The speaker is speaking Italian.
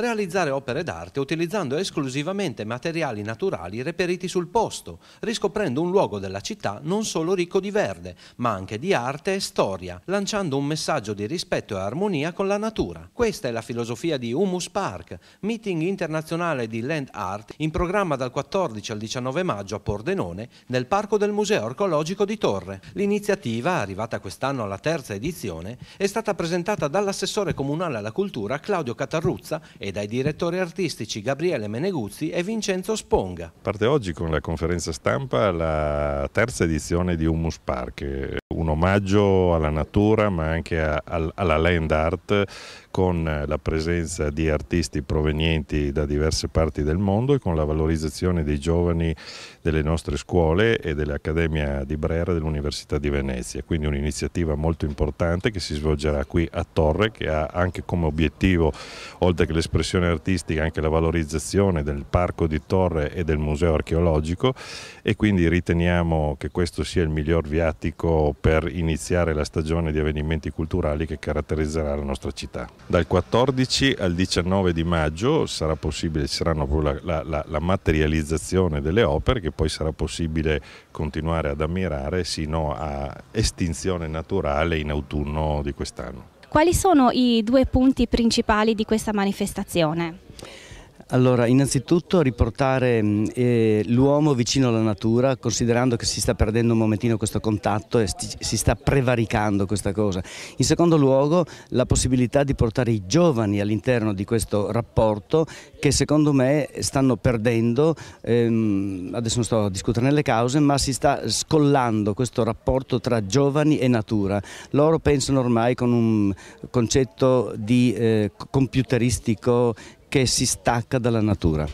realizzare opere d'arte utilizzando esclusivamente materiali naturali reperiti sul posto, riscoprendo un luogo della città non solo ricco di verde, ma anche di arte e storia, lanciando un messaggio di rispetto e armonia con la natura. Questa è la filosofia di Humus Park, meeting internazionale di land art in programma dal 14 al 19 maggio a Pordenone nel Parco del Museo Archeologico di Torre. L'iniziativa, arrivata quest'anno alla terza edizione, è stata presentata dall'assessore comunale alla cultura Claudio Catarruzza e dai direttori artistici Gabriele Meneguzzi e Vincenzo Sponga. Parte oggi con la conferenza stampa la terza edizione di Humus Park, eh, un omaggio alla natura ma anche alla land art con eh, la presenza di artisti provenienti da diverse parti del mondo e con la valorizzazione dei giovani delle nostre scuole e dell'Accademia di Brera dell'Università di Venezia. Quindi un'iniziativa molto importante che si svolgerà qui a Torre che ha anche come obiettivo, oltre che l'espressione artistica, anche la valorizzazione del Parco di Torre e del Museo archeologico e quindi riteniamo che questo sia il miglior viatico per iniziare la stagione di avvenimenti culturali che caratterizzerà la nostra città. Dal 14 al 19 di maggio sarà possibile, ci saranno la, la, la materializzazione delle opere che poi sarà possibile continuare ad ammirare sino a estinzione naturale in autunno di quest'anno. Quali sono i due punti principali di questa manifestazione? Allora, innanzitutto riportare mm, eh, l'uomo vicino alla natura, considerando che si sta perdendo un momentino questo contatto e sti, si sta prevaricando questa cosa. In secondo luogo, la possibilità di portare i giovani all'interno di questo rapporto che secondo me stanno perdendo, ehm, adesso non sto a discutere le cause, ma si sta scollando questo rapporto tra giovani e natura. Loro pensano ormai con un concetto di eh, computeristico che si stacca dalla natura.